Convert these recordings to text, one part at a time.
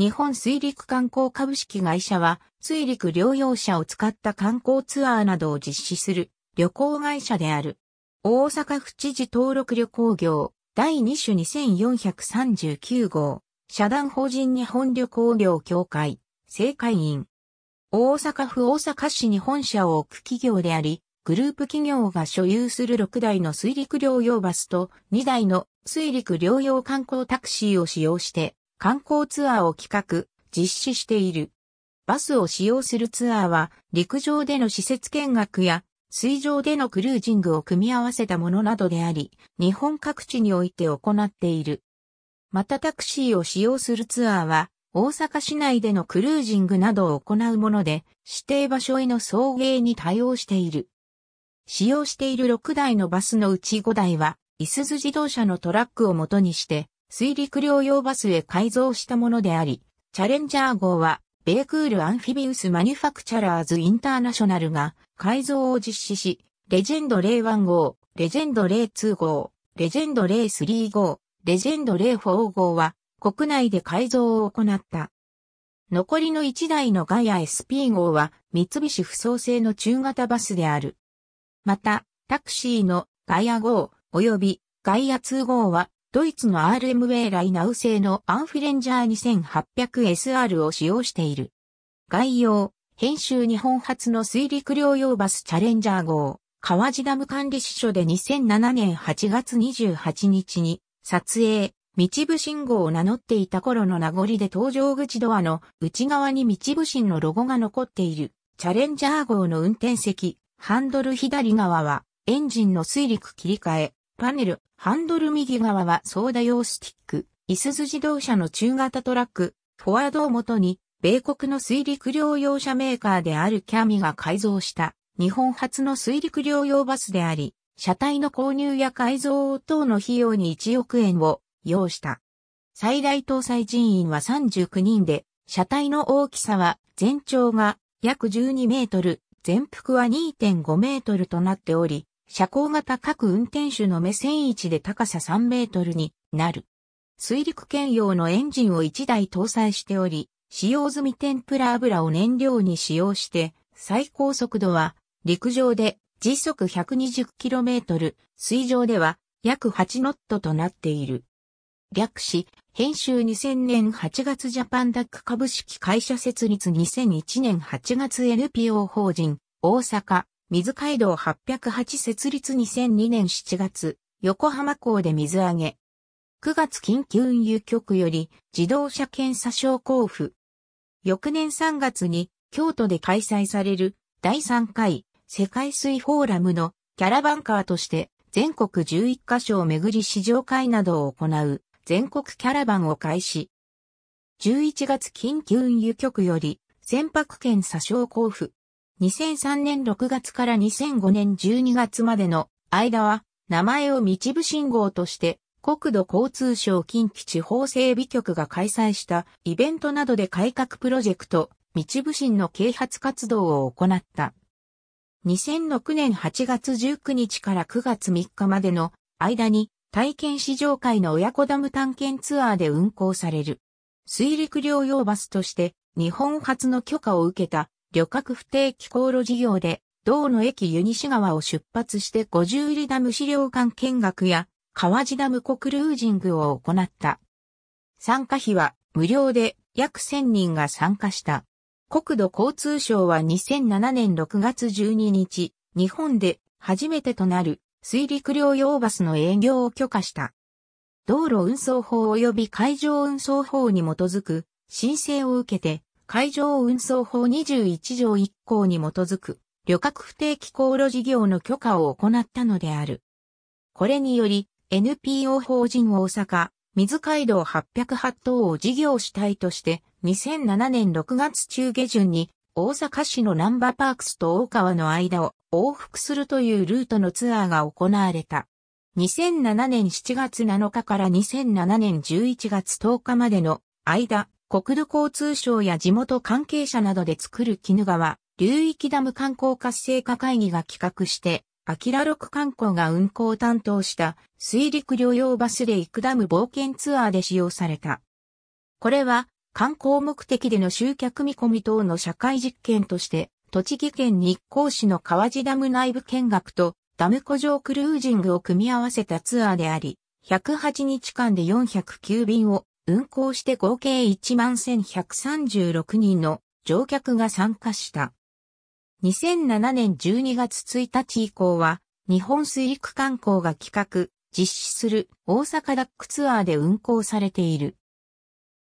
日本水陸観光株式会社は、水陸療養者を使った観光ツアーなどを実施する旅行会社である。大阪府知事登録旅行業第2種2439号、社団法人日本旅行業協会、正会員。大阪府大阪市に本社を置く企業であり、グループ企業が所有する6台の水陸療養バスと2台の水陸療養観光タクシーを使用して、観光ツアーを企画、実施している。バスを使用するツアーは、陸上での施設見学や、水上でのクルージングを組み合わせたものなどであり、日本各地において行っている。またタクシーを使用するツアーは、大阪市内でのクルージングなどを行うもので、指定場所への送迎に対応している。使用している6台のバスのうち5台は、いすゞ自動車のトラックを元にして、水陸両用バスへ改造したものであり、チャレンジャー号は、ベイクールアンフィビウスマニュファクチャラーズインターナショナルが改造を実施し、レジェンド01号、レジェンド02号、レジェンド03号、レジェンド04号は国内で改造を行った。残りの1台のガイア SP 号は三菱不創製の中型バスである。また、タクシーのガイア号及びガイア2号はドイツの RM ウェーライナウ製のアンフィレンジャー 2800SR を使用している。概要、編集日本初の水陸両用バスチャレンジャー号、川地ダム管理支所で2007年8月28日に、撮影、道部信号を名乗っていた頃の名残で搭乗口ドアの内側に道部信のロゴが残っている、チャレンジャー号の運転席、ハンドル左側は、エンジンの水陸切り替え、パネル、ハンドル右側は操舵用スティック、いすズ自動車の中型トラック、フォワードをもとに、米国の水陸両用車メーカーであるキャミが改造した日本初の水陸両用バスであり、車体の購入や改造等の費用に1億円を要した。最大搭載人員は39人で、車体の大きさは全長が約12メートル、全幅は2.5メートルとなっており、車高型各運転手の目線位置で高さ3メートルになる。水陸兼用のエンジンを1台搭載しており、使用済み天ぷら油を燃料に使用して、最高速度は陸上で時速 120km、水上では約8ノットとなっている。略し、編集2000年8月ジャパンダック株式会社設立2001年8月 NPO 法人、大阪、水街道808設立2002年7月、横浜港で水揚げ。9月緊急運輸局より自動車検査証交付。翌年3月に京都で開催される第3回世界水フォーラムのキャラバンカーとして全国11カ所を巡り試乗会などを行う全国キャラバンを開始。11月緊急運輸局より船舶検査証交付。2003年6月から2005年12月までの間は、名前を道部信号として、国土交通省近畿地方整備局が開催したイベントなどで改革プロジェクト、道部信の啓発活動を行った。2006年8月19日から9月3日までの間に体験試乗会の親子ダム探検ツアーで運行される。水陸両用バスとして日本初の許可を受けた旅客不定期航路事業で、道の駅ユニシ川を出発して五十里ダム資料館見学や、川地ダムコ・クルージングを行った。参加費は無料で約1000人が参加した。国土交通省は2007年6月12日、日本で初めてとなる水陸両用バスの営業を許可した。道路運送法及び海上運送法に基づく申請を受けて海上運送法21条1項に基づく旅客不定期航路事業の許可を行ったのである。これにより NPO 法人大阪水街道808等を事業主体として2007年6月中下旬に大阪市のナンバパークスと大川の間を往復するというルートのツアーが行われた。2007年7月7日から2007年11月10日までの間、国土交通省や地元関係者などで作る絹川流域ダム観光活性化会議が企画して、アキラ6観光が運行を担当した水陸両用バスで行くダム冒険ツアーで使用された。これは観光目的での集客見込み等の社会実験として、栃木県日光市の川地ダム内部見学とダム湖上クルージングを組み合わせたツアーであり、108日間で409便を運行して合計11,136人の乗客が参加した。2007年12月1日以降は、日本水陸観光が企画、実施する大阪ダックツアーで運行されている。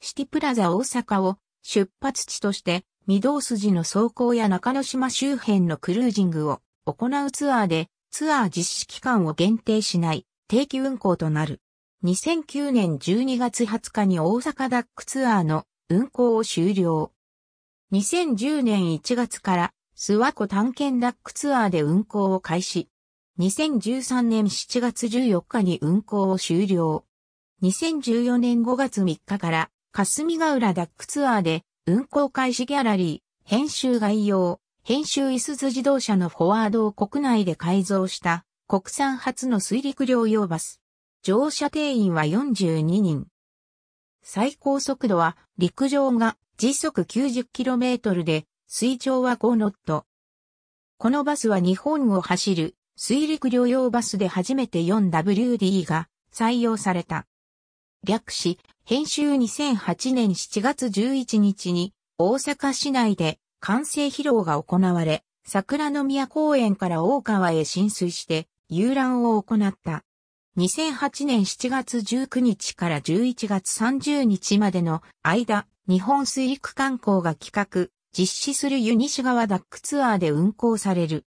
シティプラザ大阪を出発地として、御堂筋の走行や中野島周辺のクルージングを行うツアーで、ツアー実施期間を限定しない定期運行となる。2009年12月20日に大阪ダックツアーの運行を終了。2010年1月から諏訪湖探検ダックツアーで運行を開始。2013年7月14日に運行を終了。2014年5月3日から霞ヶ浦ダックツアーで運行開始ギャラリー、編集概要、編集いすず自動車のフォワードを国内で改造した国産初の水陸両用バス。乗車定員は42人。最高速度は陸上が時速 90km で、水上は5ノット。このバスは日本を走る水陸両用バスで初めて 4WD が採用された。略し、編集2008年7月11日に大阪市内で完成披露が行われ、桜の宮公園から大川へ浸水して遊覧を行った。2008年7月19日から11月30日までの間、日本水陸観光が企画、実施する湯西川ダックツアーで運行される。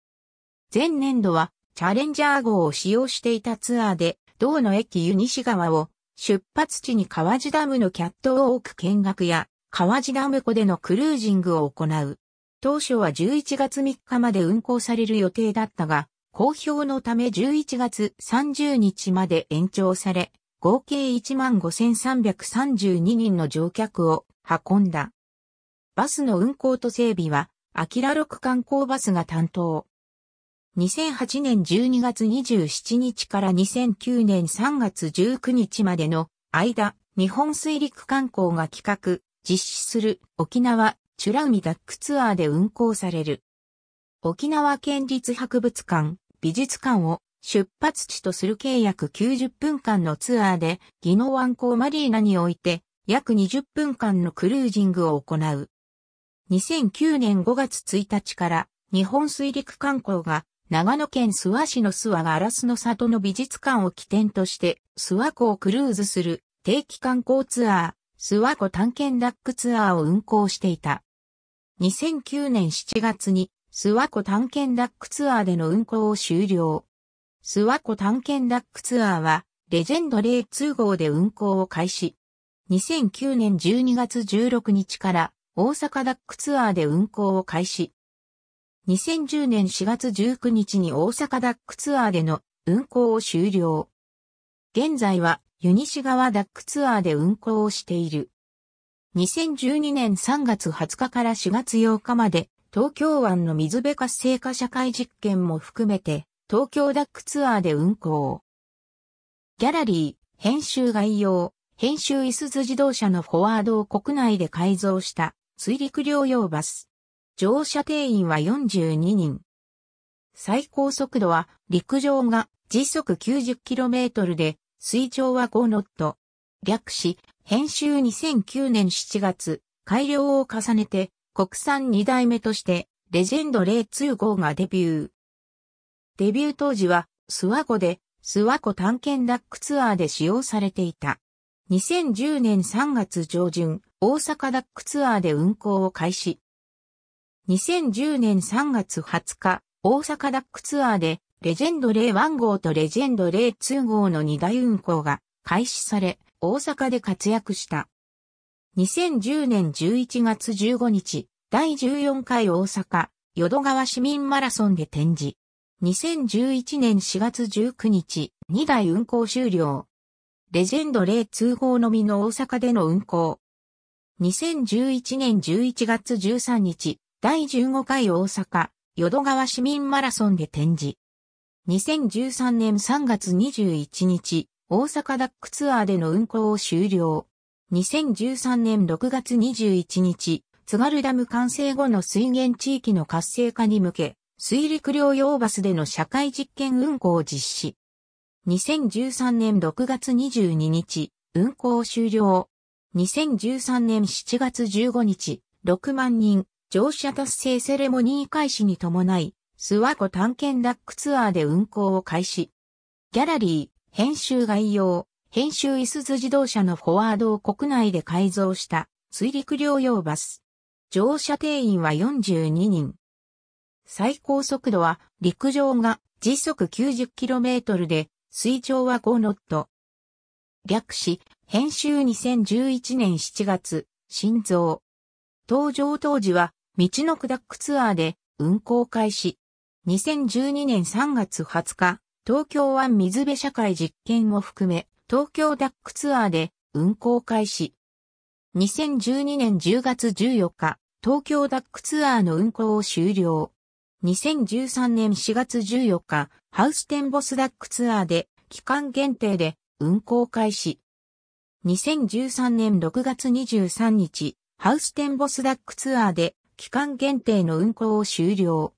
前年度はチャレンジャー号を使用していたツアーで、道の駅湯西川を出発地に川地ダムのキャットウォーク見学や川地ダム湖でのクルージングを行う。当初は11月3日まで運行される予定だったが、公表のため11月30日まで延長され、合計15,332人の乗客を運んだ。バスの運行と整備は、アキラ6観光バスが担当。2008年12月27日から2009年3月19日までの間、日本水陸観光が企画、実施する沖縄チュラウミダックツアーで運行される。沖縄県立博物館、美術館を出発地とする計約90分間のツアーで、技能。湾港マリーナにおいて、約20分間のクルージングを行う。2009年5月1日から、日本水陸観光が、長野県諏訪市の諏訪がアラスの里の美術館を起点として、諏訪湖をクルーズする定期観光ツアー、諏訪湖探検ダックツアーを運行していた。2009年7月に諏訪湖探検ダックツアーでの運行を終了。諏訪湖探検ダックツアーは、レジェンド0通号で運行を開始。2009年12月16日から大阪ダックツアーで運行を開始。2010年4月19日に大阪ダックツアーでの運行を終了。現在はユニシ川ダックツアーで運行をしている。2012年3月20日から4月8日まで東京湾の水辺活性化社会実験も含めて、東京ダックツアーで運行。ギャラリー、編集概要、編集椅子自動車のフォワードを国内で改造した水陸両用バス。乗車定員は42人。最高速度は陸上が時速 90km で、水上は5ノット。略し、編集2009年7月、改良を重ねて国産2代目として、レジェンド025がデビュー。デビュー当時は、諏訪湖で、諏訪湖探検ダックツアーで使用されていた。2010年3月上旬、大阪ダックツアーで運行を開始。2010年3月20日、大阪ダックツアーで、レジェンド01号とレジェンド0 2号の2大運行が開始され、大阪で活躍した。2010年11月15日、第14回大阪、淀川市民マラソンで展示。2011年4月19日、2台運行終了。レジェンド例通報のみの大阪での運行。2011年11月13日、第15回大阪、淀川市民マラソンで展示。2013年3月21日、大阪ダックツアーでの運行を終了。2013年6月21日、津軽ダム完成後の水源地域の活性化に向け、水陸両用バスでの社会実験運行を実施。2013年6月22日、運行終了。2013年7月15日、6万人、乗車達成セレモニー開始に伴い、諏訪湖探検ダックツアーで運行を開始。ギャラリー、編集概要。編集いすず自動車のフォワードを国内で改造した水陸両用バス。乗車定員は42人。最高速度は陸上が時速 90km で水上は5ノット。略し、編集2011年7月、心臓。登場当時は、道のクダックツアーで運行開始。2012年3月20日、東京湾水辺社会実験を含め、東京ダックツアーで運行開始。2012年10月14日、東京ダックツアーの運行を終了。2013年4月14日、ハウステンボスダックツアーで期間限定で運行開始。2013年6月23日、ハウステンボスダックツアーで期間限定の運行を終了。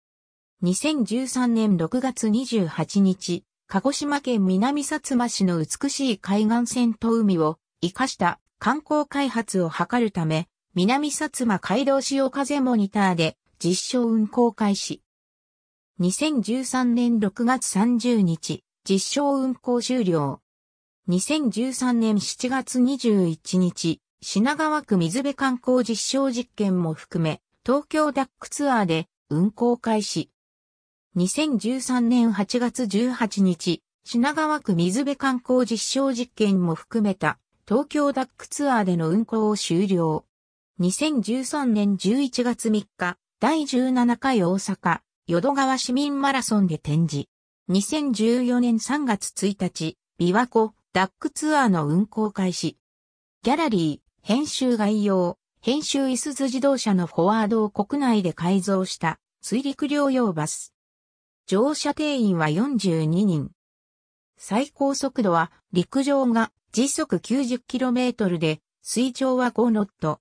2013年6月28日、鹿児島県南薩摩市の美しい海岸線と海を生かした観光開発を図るため、南薩摩街道潮風モニターで実証運行開始。2013年6月30日、実証運行終了。2013年7月21日、品川区水辺観光実証実験も含め、東京ダックツアーで運行開始。2013年8月18日、品川区水辺観光実証実験も含めた東京ダックツアーでの運行を終了。2013年11月3日、第17回大阪、淀川市民マラソンで展示。2014年3月1日、琵琶湖、ダックツアーの運行開始。ギャラリー、編集概要、編集椅子自動車のフォワードを国内で改造した水陸両用バス。乗車定員は42人。最高速度は陸上が時速 90km で、水上は5ノット。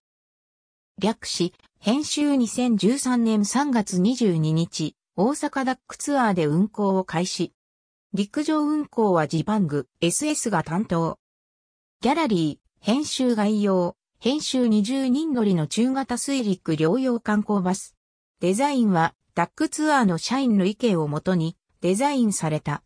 略し、編集2013年3月22日、大阪ダックツアーで運行を開始。陸上運行はジバング、SS が担当。ギャラリー、編集概要、編集20人乗りの中型水陸両用観光バス。デザインはダックツアーの社員の意見をもとにデザインされた。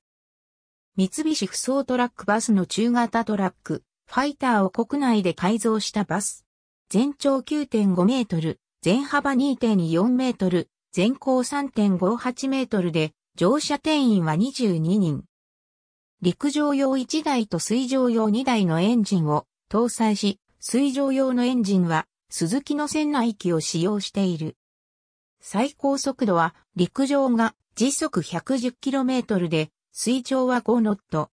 三菱不走トラックバスの中型トラック、ファイターを国内で改造したバス。全長9.5メートル、全幅2.4メートル、全高3.58メートルで、乗車定員は22人。陸上用1台と水上用2台のエンジンを搭載し、水上用のエンジンは、スズキの船内機を使用している。最高速度は陸上が時速 110km で、水上は5ノット。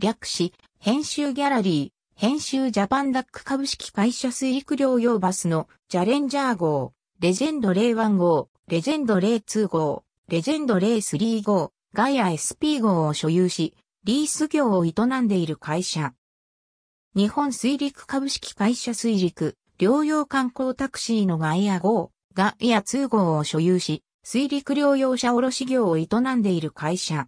略し、編集ギャラリー、編集ジャパンダック株式会社水陸両用バスのジャレンジャー号、レジェンド01号、レジェンド02号、レジェンド03号、ガイア SP 号を所有し、リース業を営んでいる会社。日本水陸株式会社水陸、療養観光タクシーのガイア号、がイや2号を所有し、水陸両用車卸業を営んでいる会社。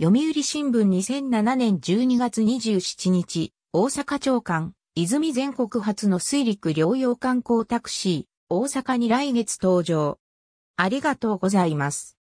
読売新聞2007年12月27日、大阪長官、泉全国初の水陸両用観光タクシー、大阪に来月登場。ありがとうございます。